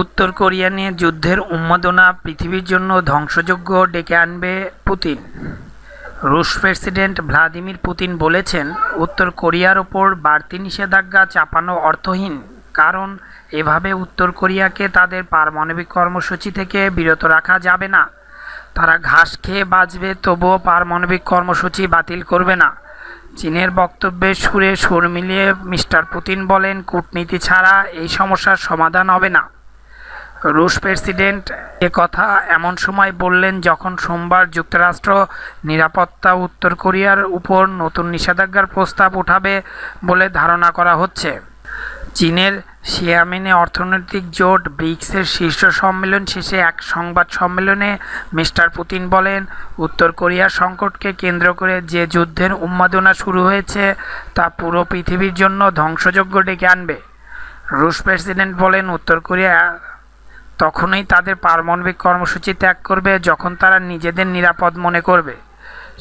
উত্তর কোরিয়া নিয়ে যুদ্ধের উন্মাদনা পৃথিবীর জন্য ধ্বংসযোগ্য ডেকে আনবে পুতিন রুশ প্রেসিডেন্ট ভ্লাদিমির পুতিন বলেছেন উত্তর কোরিয়ার ওপর বাড়তি নিষেধাজ্ঞা চাপানো অর্থহীন কারণ এভাবে উত্তর কোরিয়াকে তাদের পারমাণবিক কর্মসূচি থেকে বিরত রাখা যাবে না তারা ঘাস খেয়ে বাঁচবে তবুও পারমাণবিক কর্মসূচি বাতিল করবে না চীনের বক্তব্যের সুরে সুর মিলিয়ে মিস্টার পুতিন বলেন কূটনীতি ছাড়া এই সমস্যার সমাধান হবে না রুশ প্রেসিডেন্ট এ কথা এমন সময় বললেন যখন সোমবার যুক্তরাষ্ট্র নিরাপত্তা উত্তর কোরিয়ার উপর নতুন নিষেধাজ্ঞার প্রস্তাব উঠাবে বলে ধারণা করা হচ্ছে চীনের সিয়ামিনে অর্থনৈতিক জোট ব্রিক্সের শীর্ষ সম্মেলন শেষে এক সংবাদ সম্মেলনে মিস্টার পুতিন বলেন উত্তর কোরিয়ার সংকটকে কেন্দ্র করে যে যুদ্ধের উন্মাদনা শুরু হয়েছে তা পুরো পৃথিবীর জন্য ধ্বংসযোগ্য ডেকে আনবে রুশ প্রেসিডেন্ট বলেন উত্তর কোরিয়া তখনই তাদের পারমাণবিক কর্মসূচি ত্যাগ করবে যখন তারা নিজেদের নিরাপদ মনে করবে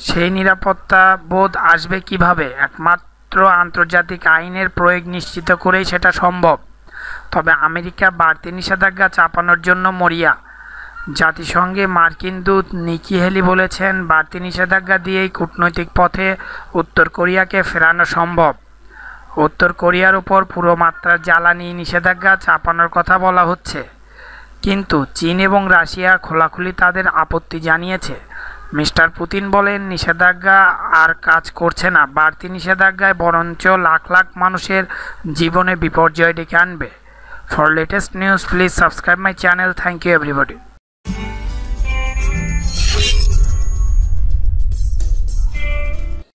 সেই নিরাপত্তা বোধ আসবে কিভাবে একমাত্র আন্তর্জাতিক আইনের প্রয়োগ নিশ্চিত করেই সেটা সম্ভব তবে আমেরিকা বাড়তি নিষেধাজ্ঞা চাপানোর জন্য মরিয়া জাতিসংঘে মার্কিন দূত নিকি হেলি বলেছেন বাড়তি নিষেধাজ্ঞা দিয়েই কূটনৈতিক পথে উত্তর কোরিয়াকে ফেরানো সম্ভব উত্তর কোরিয়ার উপর পুরো মাত্রার জ্বালানি নিষেধাজ্ঞা চাপানোর কথা বলা হচ্ছে কিন্তু চীন এবং রাশিয়া খোলাখুলি তাদের আপত্তি জানিয়েছে মিস্টার পুতিন বলেন নিষেধাজ্ঞা আর কাজ করছে না বাড়তি নিষেধাজ্ঞায় বরঞ্চ লাখ লাখ মানুষের জীবনে বিপর্যয় ডেকে আনবে for latest news please subscribe my channel thank you everybody